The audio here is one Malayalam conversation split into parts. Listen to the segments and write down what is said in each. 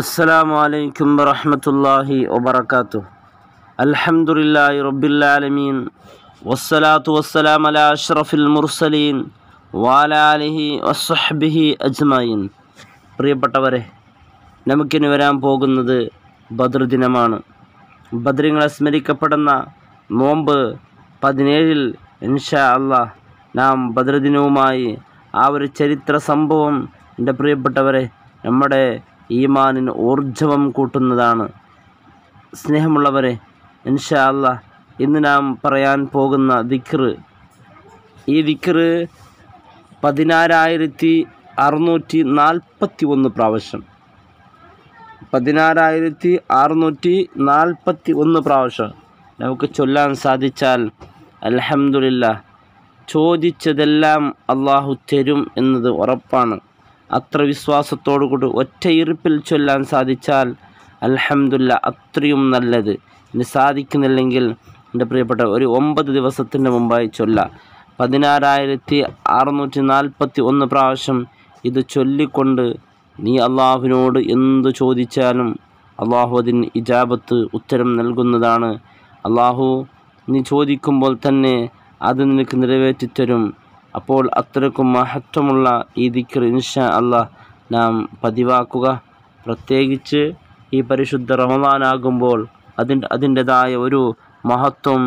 അസ്സലാമലൈക്കും വരഹമത്തല്ലാഹി വബർക്കാത്തു അലഹമുല്ലാ റബ്ബില്ലാലമീൻ വസ്സലാത്തു വസ്സലാം അല അഷ്റഫുൽ മുർസലീൻ വാലാലിഹി വസ്ഹബിഹി അജ്മായിൻ പ്രിയപ്പെട്ടവരെ നമുക്കിന് വരാൻ പോകുന്നത് ബദർ ദിനമാണ് ബദ്രങ്ങളെ സ്മരിക്കപ്പെടുന്ന നോമ്പ് പതിനേഴിൽ ഇൻഷാ അള്ളാഹ് നാം ബദ്രദിനവുമായി ആ ഒരു ചരിത്ര സംഭവം എൻ്റെ പ്രിയപ്പെട്ടവരെ നമ്മുടെ ഈമാനിന് ഊർജവം കൂട്ടുന്നതാണ് സ്നേഹമുള്ളവരെ ഇൻഷാ അല്ല ഇന്ന് നാം പറയാൻ പോകുന്ന ദിക്ർ ഈ ദിക്ർ പതിനാറായിരത്തി അറുന്നൂറ്റി നാൽപ്പത്തി ഒന്ന് പ്രാവശ്യം പതിനാറായിരത്തി അറുന്നൂറ്റി നാൽപ്പത്തി ഒന്ന് പ്രാവശ്യം നമുക്ക് ചൊല്ലാൻ സാധിച്ചാൽ അലഹമുല്ല ചോദിച്ചതെല്ലാം അള്ളാഹു തരും എന്നത് ഉറപ്പാണ് അത്ര വിശ്വാസത്തോടുകൂടി ഒറ്റയിരുപ്പിൽ ചൊല്ലാൻ സാധിച്ചാൽ അലഹമുല്ല അത്രയും നല്ലത് ഇനി സാധിക്കുന്നില്ലെങ്കിൽ എൻ്റെ പ്രിയപ്പെട്ട ഒരു ഒമ്പത് ദിവസത്തിൻ്റെ മുമ്പായി ചൊല്ല പതിനാറായിരത്തി അറുന്നൂറ്റി നാൽപ്പത്തി ഒന്ന് പ്രാവശ്യം ഇത് ചൊല്ലിക്കൊണ്ട് നീ അള്ളാഹുവിനോട് എന്തു ചോദിച്ചാലും അള്ളാഹു അതിന് ഇജാബത്ത് ഉത്തരം നൽകുന്നതാണ് അള്ളാഹു നീ ചോദിക്കുമ്പോൾ തന്നെ അത് നിനക്ക് നിറവേറ്റിത്തരും അപ്പോൾ അത്രയ്ക്കും മഹത്വമുള്ള ഈ ദിക്കർ ഇൻഷാ അല്ല നാം പതിവാക്കുക പ്രത്യേകിച്ച് ഈ പരിശുദ്ധ റമവാനാകുമ്പോൾ അതിൻ്റെ അതിൻ്റെതായ ഒരു മഹത്വം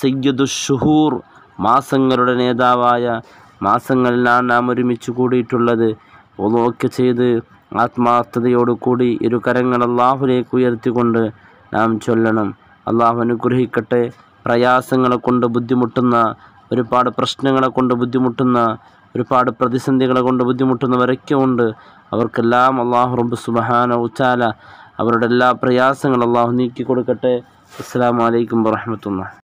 സയ്യദു ഷുഹൂർ മാസങ്ങളുടെ നേതാവായ മാസങ്ങളിലാണ് നാം ഒരുമിച്ച് കൂടിയിട്ടുള്ളത് ഒക്കെ ചെയ്ത് ആത്മാർത്ഥതയോടുകൂടി ഇരു കരങ്ങൾ അള്ളാഹുലേക്ക് ഉയർത്തിക്കൊണ്ട് നാം ചൊല്ലണം അള്ളാഹു അനുഗ്രഹിക്കട്ടെ പ്രയാസങ്ങളെ കൊണ്ട് ബുദ്ധിമുട്ടുന്ന ഒരുപാട് പ്രശ്നങ്ങളെ കൊണ്ട് ബുദ്ധിമുട്ടുന്ന ഒരുപാട് പ്രതിസന്ധികളെ കൊണ്ട് ബുദ്ധിമുട്ടുന്നവരൊക്കെ ഉണ്ട് അവർക്കെല്ലാം അള്ളാഹു റബ്ബ് സുബഹാന ഉച്ചാല അവരുടെ എല്ലാ പ്രയാസങ്ങളും അള്ളാഹു നീക്കി കൊടുക്കട്ടെ അസ്സാം വലൈക്കും വാഹമത്തുള്ള